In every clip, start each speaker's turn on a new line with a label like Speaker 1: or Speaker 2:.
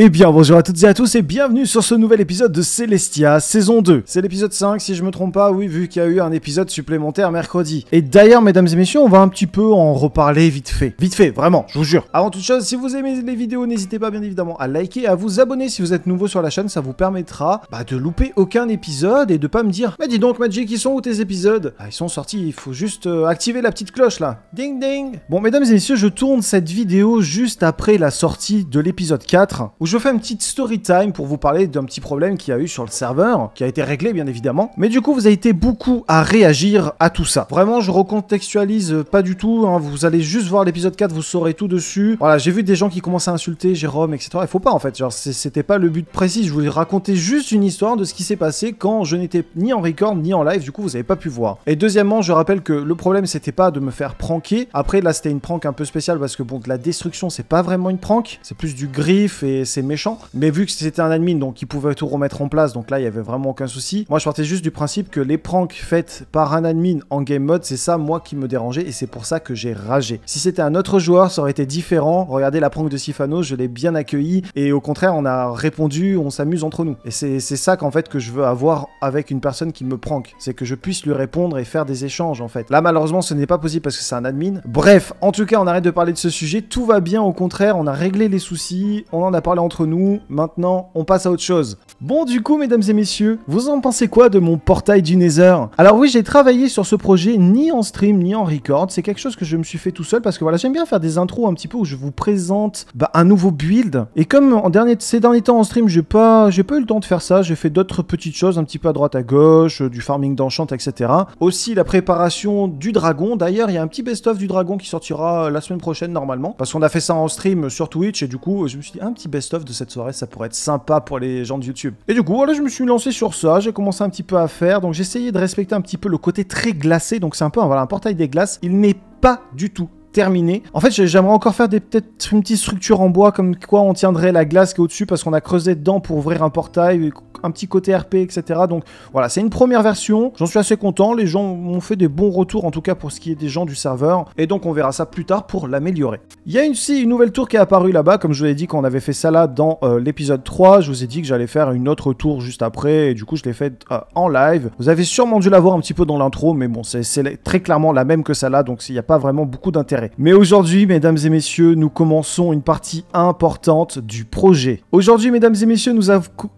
Speaker 1: Eh bien, bonjour à toutes et à tous et bienvenue sur ce nouvel épisode de Celestia, saison 2. C'est l'épisode 5, si je me trompe pas, oui, vu qu'il y a eu un épisode supplémentaire mercredi. Et d'ailleurs, mesdames et messieurs, on va un petit peu en reparler vite fait. Vite fait, vraiment, je vous jure. Avant toute chose, si vous aimez les vidéos, n'hésitez pas bien évidemment à liker, à vous abonner si vous êtes nouveau sur la chaîne, ça vous permettra bah, de louper aucun épisode et de pas me dire « Mais dis donc Magic, ils sont où tes épisodes ?» ah, Ils sont sortis, il faut juste euh, activer la petite cloche là. Ding ding Bon, mesdames et messieurs, je tourne cette vidéo juste après la sortie de l'épisode 4, je fais une petite story time pour vous parler d'un petit problème qu'il y a eu sur le serveur, qui a été réglé bien évidemment. Mais du coup, vous avez été beaucoup à réagir à tout ça. Vraiment, je recontextualise pas du tout. Hein. Vous allez juste voir l'épisode 4, vous saurez tout dessus. Voilà, j'ai vu des gens qui commençaient à insulter Jérôme, etc. Il faut pas en fait. Genre, c'était pas le but précis. Je voulais raconter juste une histoire de ce qui s'est passé quand je n'étais ni en record ni en live. Du coup, vous avez pas pu voir. Et deuxièmement, je rappelle que le problème c'était pas de me faire pranker. Après, là, c'était une prank un peu spéciale parce que bon, de la destruction, c'est pas vraiment une prank. C'est plus du griffe et c'est méchant. Mais vu que c'était un admin, donc il pouvait tout remettre en place, donc là, il y avait vraiment aucun souci. Moi, je partais juste du principe que les pranks faites par un admin en game mode, c'est ça, moi, qui me dérangeait, et c'est pour ça que j'ai ragé. Si c'était un autre joueur, ça aurait été différent. Regardez la prank de Sifano, je l'ai bien accueilli, et au contraire, on a répondu, on s'amuse entre nous. Et c'est ça qu'en fait que je veux avoir avec une personne qui me prank, c'est que je puisse lui répondre et faire des échanges en fait. Là malheureusement ce n'est pas possible parce que c'est un admin. Bref, en tout cas on arrête de parler de ce sujet, tout va bien au contraire, on a réglé les soucis, on en a parlé en entre nous, maintenant on passe à autre chose. Bon du coup mesdames et messieurs, vous en pensez quoi de mon portail du Nether Alors oui j'ai travaillé sur ce projet ni en stream ni en record, c'est quelque chose que je me suis fait tout seul parce que voilà j'aime bien faire des intros un petit peu où je vous présente bah, un nouveau build. Et comme en dernier, ces derniers temps en stream j'ai pas, j'ai pas eu le temps de faire ça, j'ai fait d'autres petites choses un petit peu à droite à gauche, euh, du farming d'enchant etc. Aussi la préparation du dragon, d'ailleurs il y a un petit best-of du dragon qui sortira euh, la semaine prochaine normalement parce qu'on a fait ça en stream sur Twitch et du coup je me suis dit un petit best-of de cette soirée, ça pourrait être sympa pour les gens de YouTube. Et du coup, voilà, je me suis lancé sur ça, j'ai commencé un petit peu à faire, donc j'ai essayé de respecter un petit peu le côté très glacé, donc c'est un peu voilà, un portail des glaces, il n'est pas du tout terminé. En fait, j'aimerais encore faire peut-être une petite structure en bois, comme quoi on tiendrait la glace qui est au-dessus, parce qu'on a creusé dedans pour ouvrir un portail, un petit côté RP, etc. Donc voilà, c'est une première version. J'en suis assez content. Les gens m'ont fait des bons retours, en tout cas pour ce qui est des gens du serveur. Et donc on verra ça plus tard pour l'améliorer. Il y a aussi une nouvelle tour qui est apparue là-bas. Comme je vous l'ai dit quand on avait fait ça là dans euh, l'épisode 3, je vous ai dit que j'allais faire une autre tour juste après. Et du coup, je l'ai fait euh, en live. Vous avez sûrement dû la voir un petit peu dans l'intro, mais bon, c'est très clairement la même que celle- là. Donc il n'y a pas vraiment beaucoup d'intérêt. Mais aujourd'hui, mesdames et messieurs, nous commençons une partie importante du projet. Aujourd'hui, mesdames et messieurs, nous,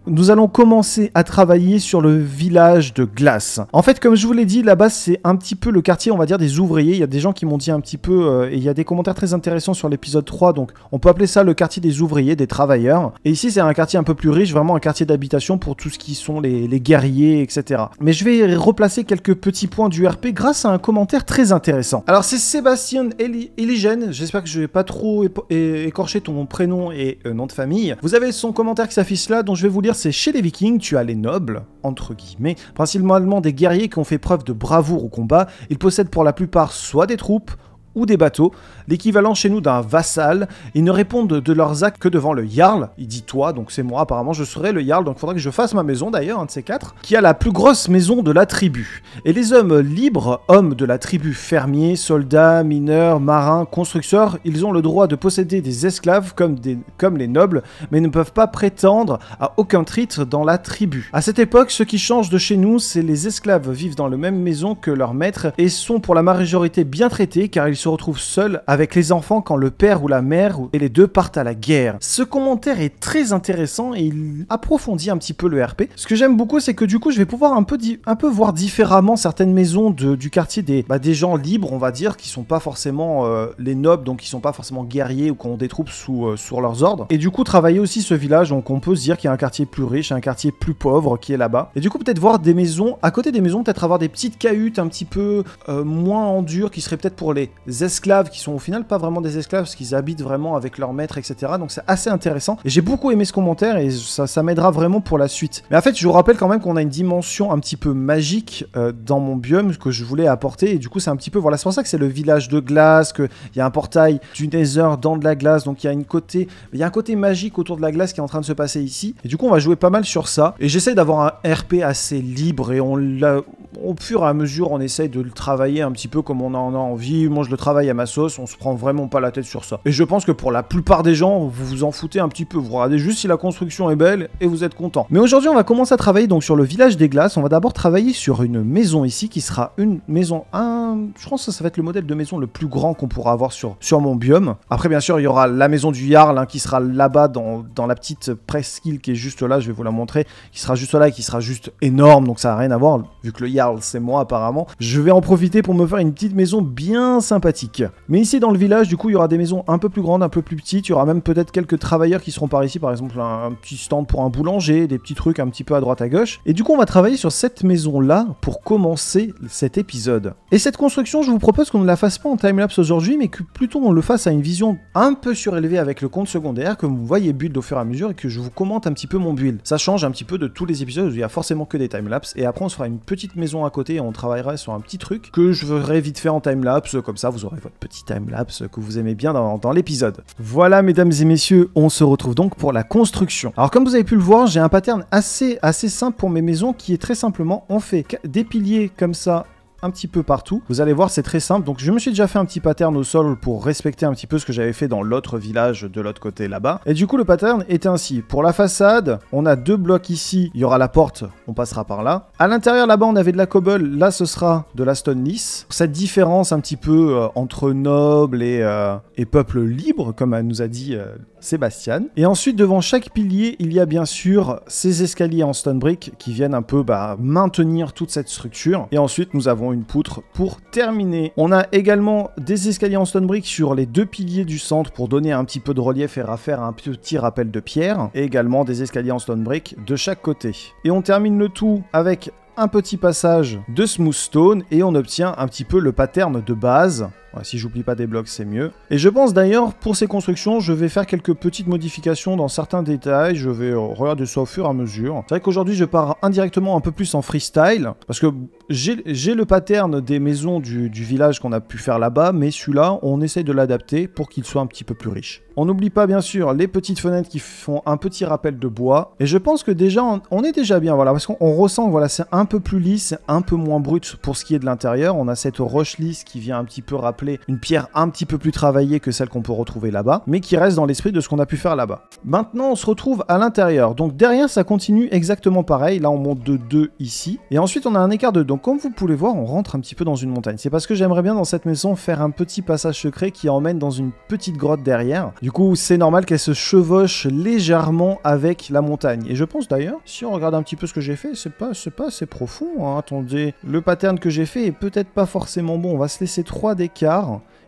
Speaker 1: nous, allons commencer à travailler sur le village de glace. En fait, comme je vous l'ai dit, là-bas, c'est un petit peu le quartier, on va dire, des ouvriers. Il y a des gens qui m'ont dit un petit peu, euh, et il y a des commentaires très intéressants sur l'épisode 3, donc on peut appeler ça le quartier des ouvriers, des travailleurs. Et ici, c'est un quartier un peu plus riche, vraiment un quartier d'habitation pour tout ce qui sont les, guerriers, etc. Mais je vais replacer quelques petits points du RP grâce à un commentaire très intéressant. Alors, c'est Sébastien et il gêne, j'espère que je vais pas trop écorcher ton prénom et euh, nom de famille. Vous avez son commentaire qui s'affiche là, dont je vais vous lire, c'est chez les vikings, tu as les nobles, entre guillemets, principalement des guerriers qui ont fait preuve de bravoure au combat, ils possèdent pour la plupart soit des troupes, ou des bateaux, l'équivalent chez nous d'un vassal. Ils ne répondent de leurs actes que devant le Jarl. Il dit toi, donc c'est moi apparemment, je serai le Jarl, donc faudrait faudra que je fasse ma maison d'ailleurs, un de ces quatre, qui a la plus grosse maison de la tribu. Et les hommes libres, hommes de la tribu, fermiers, soldats, mineurs, marins, constructeurs, ils ont le droit de posséder des esclaves comme, des, comme les nobles, mais ne peuvent pas prétendre à aucun titre dans la tribu. À cette époque, ce qui change de chez nous, c'est les esclaves vivent dans la même maison que leur maître et sont pour la majorité bien traités car ils se retrouve seul avec les enfants quand le père ou la mère et les deux partent à la guerre. Ce commentaire est très intéressant et il approfondit un petit peu le RP. Ce que j'aime beaucoup, c'est que du coup, je vais pouvoir un peu, un peu voir différemment certaines maisons du quartier des, bah, des gens libres, on va dire, qui sont pas forcément euh, les nobles, donc qui sont pas forcément guerriers ou qui ont des troupes sous, euh, sur leurs ordres. Et du coup, travailler aussi ce village, donc on peut se dire qu'il y a un quartier plus riche, un quartier plus pauvre qui est là-bas. Et du coup, peut-être voir des maisons, à côté des maisons, peut-être avoir des petites cahutes un petit peu euh, moins en dur, qui seraient peut-être pour les esclaves qui sont au final pas vraiment des esclaves parce qu'ils habitent vraiment avec leurs maîtres etc. Donc c'est assez intéressant. Et j'ai beaucoup aimé ce commentaire et ça, m'aidera vraiment pour la suite. Mais en fait, je vous rappelle quand même qu'on a une dimension un petit peu magique euh, dans mon biome que je voulais apporter. Et du coup, c'est un petit peu. Voilà, c'est pour ça que c'est le village de glace, qu'il y a un portail du Nether dans de la glace. Donc il y a une côté. Il y a un côté magique autour de la glace qui est en train de se passer ici. Et du coup, on va jouer pas mal sur ça. Et j'essaie d'avoir un RP assez libre et on l'a au fur et à mesure, on essaye de le travailler un petit peu comme on en a envie. Moi, je le travaille à ma sauce, on se prend vraiment pas la tête sur ça. Et je pense que pour la plupart des gens, vous vous en foutez un petit peu. Vous regardez juste si la construction est belle et vous êtes content. Mais aujourd'hui, on va commencer à travailler donc sur le village des glaces. On va d'abord travailler sur une maison ici qui sera une maison Je pense que ça, va être le modèle de maison le plus grand qu'on pourra avoir sur, sur mon biome. Après, bien sûr, il y aura la maison du Jarl hein, qui sera là-bas dans, dans la petite presqu'île qui est juste là. Je vais vous la montrer. Qui sera juste là et qui sera juste énorme. Donc ça n'a rien à voir vu que le Jarl c'est moi apparemment. Je vais en profiter pour me faire une petite maison bien sympathique. Mais ici dans le village, du coup, il y aura des maisons un peu plus grandes, un peu plus petites. Il y aura même peut-être quelques travailleurs qui seront par ici, par exemple un, petit stand pour un boulanger, des petits trucs un petit peu à droite à gauche. Et du coup, on va travailler sur cette maison-là pour commencer cet épisode. Et cette construction, je vous propose qu'on ne la fasse pas en timelapse aujourd'hui, mais que plutôt on le fasse à une vision un peu surélevée avec le compte secondaire, que vous voyez build au fur et à mesure et que je vous commente un petit peu mon build. Ça change un petit peu de tous les épisodes où il y a forcément que des timelapses. Et après, on se fera une petite maison à côté on travaillera sur un petit truc que je verrai vite faire en timelapse, comme ça vous aurez votre petit timelapse que vous aimez bien dans, dans l'épisode. Voilà mesdames et messieurs, on se retrouve donc pour la construction. Alors comme vous avez pu le voir, j'ai un pattern assez, assez simple pour mes maisons qui est très simplement, on fait des piliers comme ça un petit peu partout. Vous allez voir, c'est très simple. Donc je me suis déjà fait un petit pattern au sol pour respecter un petit peu ce que j'avais fait dans l'autre village de l'autre côté là-bas. Et du coup, le pattern était ainsi. Pour la façade, on a deux blocs ici. Il y aura la porte, on passera par là. À l'intérieur là-bas, on avait de la cobble. Là, ce sera de la stone lisse. Cette différence un petit peu euh, entre noble et, euh, et, peuple libre, comme nous a dit euh, Sébastien. Et ensuite, devant chaque pilier, il y a bien sûr ces escaliers en stone brick qui viennent un peu bah, maintenir toute cette structure. Et ensuite, nous avons une poutre pour terminer. On a également des escaliers en stone brick sur les deux piliers du centre pour donner un petit peu de relief et faire un petit rappel de pierre. Et également des escaliers en stone brick de chaque côté. Et on termine le tout avec un petit passage de smooth stone et on obtient un petit peu le pattern de base si j'oublie pas des blocs, c'est mieux. Et je pense d'ailleurs, pour ces constructions, je vais faire quelques petites modifications dans certains détails. Je vais euh, regarder ça au fur et à mesure. C'est vrai qu'aujourd'hui, je pars indirectement un peu plus en freestyle. Parce que j'ai le pattern des maisons du, village qu'on a pu faire là-bas. Mais celui-là, on essaye de l'adapter pour qu'il soit un petit peu plus riche. On n'oublie pas, bien sûr, les petites fenêtres qui font un petit rappel de bois. Et je pense que déjà, on, est déjà bien, voilà. Parce qu'on ressent que voilà, c'est un peu plus lisse, un peu moins brut pour ce qui est de l'intérieur. On a cette roche lisse qui vient un petit peu rappeler une pierre un petit peu plus travaillée que celle qu'on peut retrouver là-bas, mais qui reste dans l'esprit de ce qu'on a pu faire là-bas. Maintenant, on se retrouve à l'intérieur. Donc derrière, ça continue exactement pareil. Là, on monte de 2 ici. Et ensuite, on a un écart de 2. Donc comme vous pouvez voir, on rentre un petit peu dans une montagne. C'est parce que j'aimerais bien dans cette maison faire un petit passage secret qui emmène dans une petite grotte derrière. Du coup, c'est normal qu'elle se chevauche légèrement avec la montagne. Et je pense d'ailleurs, si on regarde un petit peu ce que j'ai fait, c'est pas, pas assez profond. Hein. Attendez, le pattern que j'ai fait est peut-être pas forcément bon. On va se laisser 3 d'écart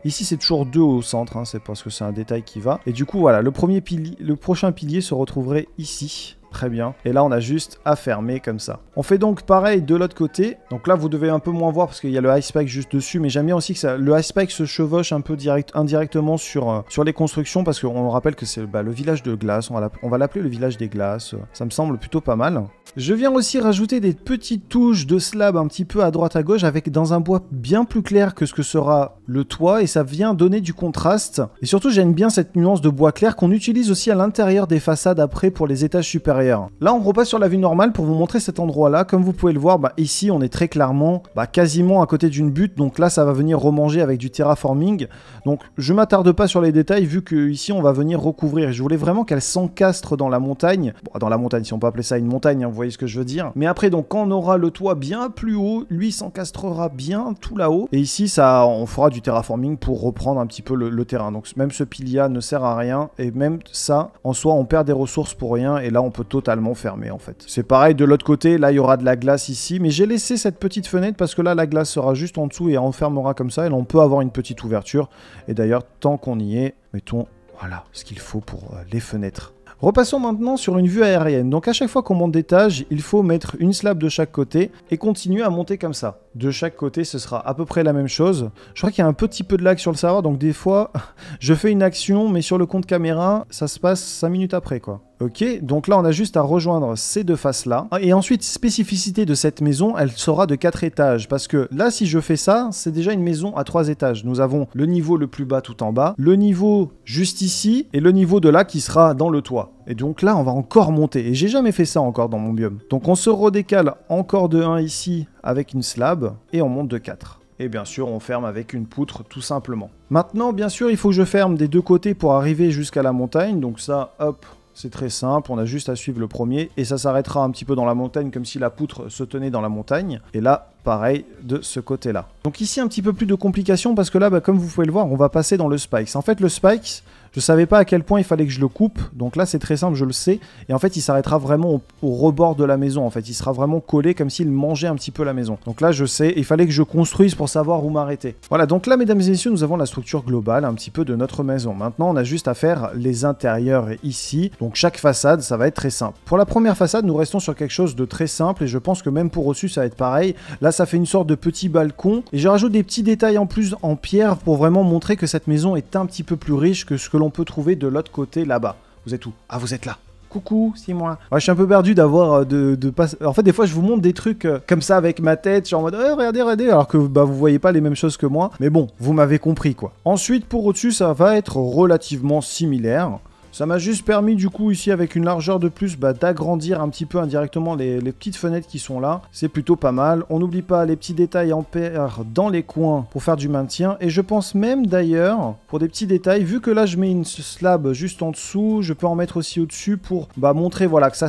Speaker 1: Ici, c'est toujours deux au centre, hein, c'est parce que c'est un détail qui va. Et du coup, voilà, le, premier pilier, le prochain pilier se retrouverait ici très bien. Et là, on a juste à fermer comme ça. On fait donc pareil de l'autre côté. Donc là, vous devez un peu moins voir parce qu'il y a le ice spike juste dessus, mais j'aime bien aussi que le ice spike se chevauche un peu indirectement sur, euh, sur les constructions parce qu'on rappelle que c'est bah, le village de glace, on va l'appeler le village des glaces, ça me semble plutôt pas mal. Je viens aussi rajouter des petites touches de slab un petit peu à droite à gauche avec dans un bois bien plus clair que ce que sera le toit et ça vient donner du contraste. Et surtout j'aime bien cette nuance de bois clair qu'on utilise aussi à l'intérieur des façades après pour les étages supérieurs Là, on repasse sur la vue normale pour vous montrer cet endroit-là. Comme vous pouvez le voir, bah, ici, on est très clairement bah, quasiment à côté d'une butte. Donc là, ça va venir remanger avec du terraforming. Donc, je m'attarde pas sur les détails vu que ici, on va venir recouvrir. Je voulais vraiment qu'elle s'encastre dans la montagne. dans la montagne, si on peut appeler ça une montagne, hein, vous voyez ce que je veux dire. Mais après, donc, quand on aura le toit bien plus haut, lui s'encastrera bien tout là-haut. Et ici, ça, on fera du terraforming pour reprendre un petit peu le, terrain. Donc, même ce pilier ne sert à rien. Et même ça, en soi, on perd des ressources pour rien. Et là, on peut totalement fermé en fait. C'est pareil de l'autre côté, là il y aura de la glace ici, mais j'ai laissé cette petite fenêtre parce que là la glace sera juste en dessous et enfermera comme ça et on peut avoir une petite ouverture. Et d'ailleurs tant qu'on y est, mettons voilà ce qu'il faut pour euh, les fenêtres. Repassons maintenant sur une vue aérienne. Donc à chaque fois qu'on monte d'étage, il faut mettre une slab de chaque côté et continuer à monter comme ça. De chaque côté, ce sera à peu près la même chose. Je crois qu'il y a un petit peu de lag sur le serveur, donc des fois, je fais une action, mais sur le compte caméra, ça se passe 5 minutes après, quoi. Ok, donc là on a juste à rejoindre ces deux faces là. Et ensuite, spécificité de cette maison, elle sera de 4 étages. Parce que là, si je fais ça, c'est déjà une maison à 3 étages. Nous avons le niveau le plus bas tout en bas, le niveau juste ici, et le niveau de là qui sera dans le toit. Et donc là, on va encore monter. Et j'ai jamais fait ça encore dans mon biome. Donc on se redécale encore de 1 ici avec une slab, et on monte de 4. Et bien sûr, on ferme avec une poutre tout simplement. Maintenant, bien sûr, il faut que je ferme des deux côtés pour arriver jusqu'à la montagne. Donc ça, hop, c'est très simple, on a juste à suivre le premier et ça s'arrêtera un petit peu dans la montagne comme si la poutre se tenait dans la montagne. Et là, pareil de ce côté-là. Donc ici, un petit peu plus de complications parce que là, bah, comme vous pouvez le voir, on va passer dans le spikes. En fait, le spikes, je savais pas à quel point il fallait que je le coupe, donc là c'est très simple, je le sais. Et en fait, il s'arrêtera vraiment au, rebord de la maison, en fait. Il sera vraiment collé comme s'il mangeait un petit peu la maison. Donc là, je sais, il fallait que je construise pour savoir où m'arrêter. Voilà, donc là, mesdames et messieurs, nous avons la structure globale un petit peu de notre maison. Maintenant, on a juste à faire les intérieurs ici. Donc chaque façade, ça va être très simple. Pour la première façade, nous restons sur quelque chose de très simple et je pense que même pour au-dessus, ça va être pareil. Là, ça fait une sorte de petit balcon et je rajoute des petits détails en plus en pierre pour vraiment montrer que cette maison est un petit peu plus riche que ce que l'on peut trouver de l'autre côté là-bas. Vous êtes où Ah, vous êtes là. Coucou, c'est moi. je suis un peu perdu d'avoir euh, de, de En fait, des fois, je vous montre des trucs euh, comme ça avec ma tête, genre en mode oh, regardez, regardez, alors que bah, vous voyez pas les mêmes choses que moi. Mais bon, vous m'avez compris quoi. Ensuite, pour au-dessus, ça va être relativement similaire. Ça m'a juste permis du coup ici avec une largeur de plus bah, d'agrandir un petit peu indirectement les, petites fenêtres qui sont là. C'est plutôt pas mal. On n'oublie pas les petits détails en pierre dans les coins pour faire du maintien. Et je pense même d'ailleurs, pour des petits détails, vu que là je mets une slab juste en dessous, je peux en mettre aussi au-dessus pour bah, montrer voilà que ça,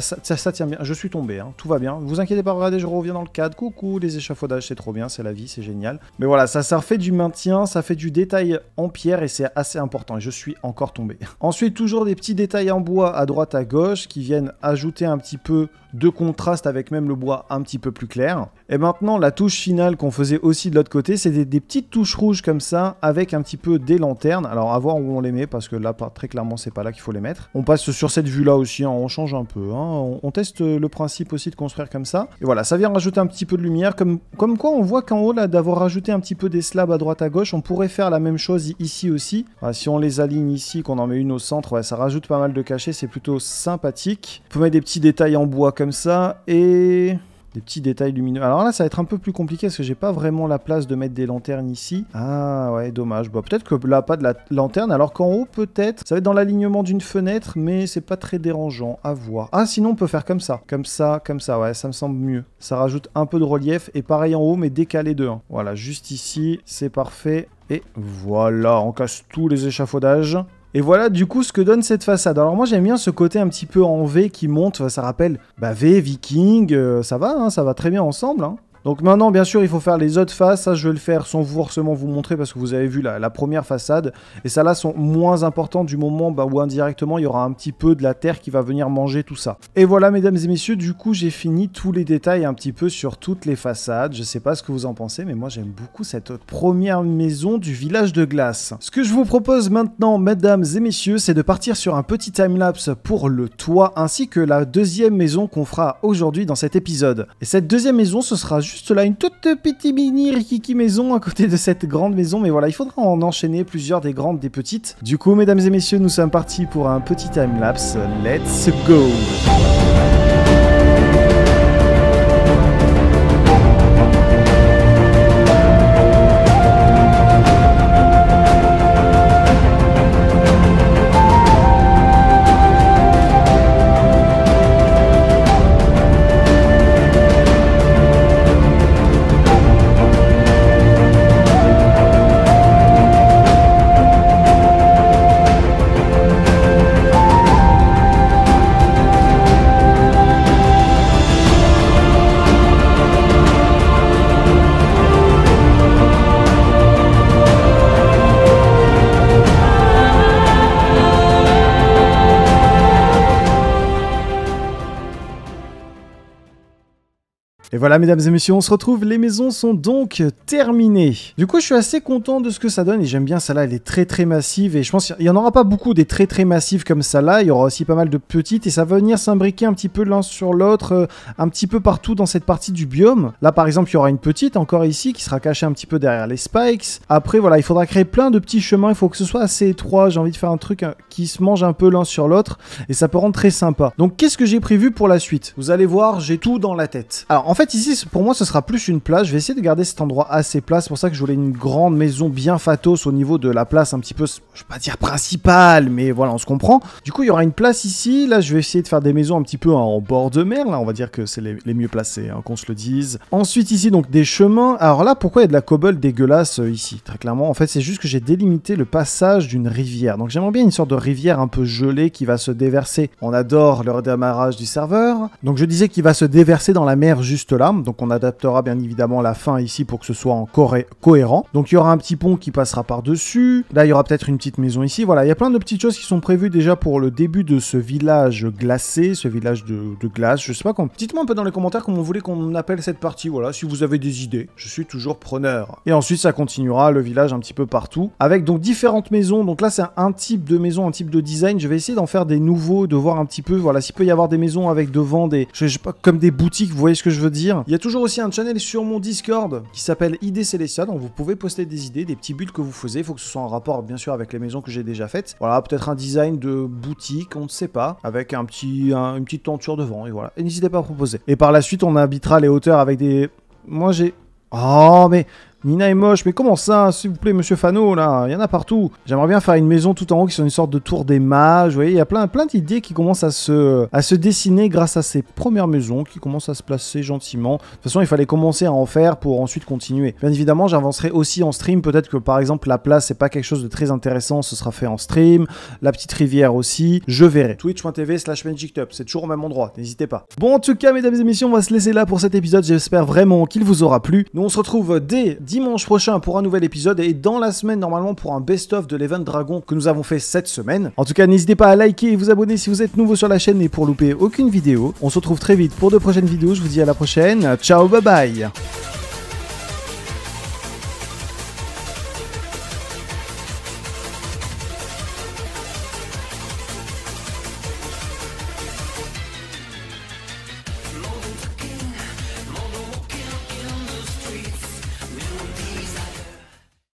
Speaker 1: tient bien. Je suis tombé, hein. tout va bien. Vous inquiétez pas, regardez, je reviens dans le cadre. Coucou, les échafaudages, c'est trop bien, c'est la vie, c'est génial. Mais voilà, ça, ça fait du maintien, ça fait du détail en pierre et c'est assez important. je suis encore tombé. Ensuite, toujours des petits détails en bois à droite à gauche qui viennent ajouter un petit peu de contraste avec même le bois un petit peu plus clair. Et maintenant la touche finale qu'on faisait aussi de l'autre côté c'est des, petites touches rouges comme ça avec un petit peu des lanternes. Alors à voir où on les met parce que là très clairement c'est pas là qu'il faut les mettre. On passe sur cette vue là aussi, hein, on change un peu. Hein. On, teste le principe aussi de construire comme ça. Et voilà ça vient rajouter un petit peu de lumière comme, quoi on voit qu'en haut là d'avoir rajouté un petit peu des slabs à droite à gauche on pourrait faire la même chose ici aussi. Bah, si on les aligne ici qu'on en met une au centre ça ça rajoute pas mal de cachets, c'est plutôt sympathique. On peut mettre des petits détails en bois comme ça et des petits détails lumineux. Alors là, ça va être un peu plus compliqué parce que j'ai pas vraiment la place de mettre des lanternes ici. Ah ouais, dommage. Bon, peut-être que là, pas de la lanterne, alors qu'en haut, peut-être. Ça va être dans l'alignement d'une fenêtre, mais c'est pas très dérangeant à voir. Ah, sinon, on peut faire comme ça. Comme ça, comme ça, ouais, ça me semble mieux. Ça rajoute un peu de relief et pareil en haut, mais décalé de 1. Voilà, juste ici, c'est parfait. Et voilà, on casse tous les échafaudages. Et voilà du coup ce que donne cette façade. Alors moi j'aime bien ce côté un petit peu en V qui monte, ça rappelle bah, V, Viking, euh, ça va, hein, ça va très bien ensemble. Hein. Donc maintenant, bien sûr, il faut faire les autres faces. Ça, je vais le faire sans forcément vous montrer parce que vous avez vu la, première façade. Et ça là sont moins importants du moment bah, où indirectement, il y aura un petit peu de la terre qui va venir manger tout ça. Et voilà, mesdames et messieurs, du coup, j'ai fini tous les détails un petit peu sur toutes les façades. Je sais pas ce que vous en pensez, mais moi, j'aime beaucoup cette première maison du village de glace. Ce que je vous propose maintenant, mesdames et messieurs, c'est de partir sur un petit time-lapse pour le toit ainsi que la deuxième maison qu'on fera aujourd'hui dans cet épisode. Et cette deuxième maison, ce sera juste juste là, une toute petite mini Rikiki maison à côté de cette grande maison. Mais voilà, il faudra en enchaîner plusieurs des grandes, des petites. Du coup, mesdames et messieurs, nous sommes partis pour un petit time-lapse. Let's go! voilà, mesdames et messieurs, on se retrouve. Les maisons sont donc terminées. Du coup, je suis assez content de ce que ça donne et j'aime bien ça là Elle est très très massive et je pense qu'il n'y en aura pas beaucoup des très très massives comme ça là Il y aura aussi pas mal de petites et ça va venir s'imbriquer un petit peu l'un sur l'autre, euh, un petit peu partout dans cette partie du biome. Là, par exemple, il y aura une petite encore ici qui sera cachée un petit peu derrière les spikes. Après, voilà, il faudra créer plein de petits chemins. Il faut que ce soit assez étroit. J'ai envie de faire un truc hein, qui se mange un peu l'un sur l'autre et ça peut rendre très sympa. Donc, qu'est-ce que j'ai prévu pour la suite Vous allez voir, j'ai tout dans la tête. Alors, en fait, ici pour moi, ce sera plus une place. Je vais essayer de garder cet endroit assez place, C'est pour ça que je voulais une grande maison bien fatos au niveau de la place un petit peu, je vais pas dire principale, mais voilà, on se comprend. Du coup, il y aura une place ici. Là, je vais essayer de faire des maisons un petit peu en bord de mer. Là, on va dire que c'est les, mieux placés, hein, qu'on se le dise. Ensuite, ici, donc, des chemins. Alors là, pourquoi il y a de la cobble dégueulasse euh, ici Très clairement, en fait, c'est juste que j'ai délimité le passage d'une rivière. Donc, j'aimerais bien une sorte de rivière un peu gelée qui va se déverser. On adore le redémarrage du serveur. Donc, je disais qu'il va se déverser dans la mer juste là. Donc on adaptera bien évidemment la fin ici pour que ce soit en cohérent. Donc il y aura un petit pont qui passera par-dessus. Là, il y aura peut-être une petite maison ici. Voilà, il y a plein de petites choses qui sont prévues déjà pour le début de ce village glacé, ce village de, glace. Je sais pas comment. Dites-moi un peu dans les commentaires comment vous voulez qu'on appelle cette partie. Voilà, si vous avez des idées, je suis toujours preneur. Et ensuite, ça continuera le village un petit peu partout avec donc différentes maisons. Donc là, c'est un type de maison, un type de design. Je vais essayer d'en faire des nouveaux, de voir un petit peu. Voilà, s'il peut y avoir des maisons avec devant des, je sais pas, comme des boutiques. Vous voyez ce que je veux dire il y a toujours aussi un channel sur mon Discord qui s'appelle Idées Célestia, donc vous pouvez poster des idées, des petits bulles que vous faisiez. Il faut que ce soit en rapport, bien sûr, avec les maisons que j'ai déjà faites. Voilà, peut-être un design de boutique, on ne sait pas, avec un petit, une petite tenture devant, et voilà. Et n'hésitez pas à proposer. Et par la suite, on habitera les hauteurs avec des... Moi, j'ai... Oh, mais Nina est moche, mais comment ça, s'il vous plaît, monsieur Fano, là, il y en a partout. J'aimerais bien faire une maison tout en haut qui soit une sorte de tour des mages, vous voyez, il y a plein, plein d'idées qui commencent à se, à se dessiner grâce à ces premières maisons, qui commencent à se placer gentiment. De toute façon, il fallait commencer à en faire pour ensuite continuer. Bien évidemment, j'avancerai aussi en stream, peut-être que par exemple la place, c'est pas quelque chose de très intéressant, ce sera fait en stream, la petite rivière aussi, je verrai. Twitch.tv slash MagicTub, c'est toujours au même endroit, n'hésitez pas. Bon, en tout cas, mesdames et messieurs, on va se laisser là pour cet épisode, j'espère vraiment qu'il vous aura plu. Nous, on se retrouve dès dimanche prochain pour un nouvel épisode et dans la semaine normalement pour un best-of de l'Event Dragon que nous avons fait cette semaine. En tout cas, n'hésitez pas à liker et vous abonner si vous êtes nouveau sur la chaîne et pour louper aucune vidéo. On se retrouve très vite pour de prochaines vidéos. Je vous dis à la prochaine. Ciao, bye bye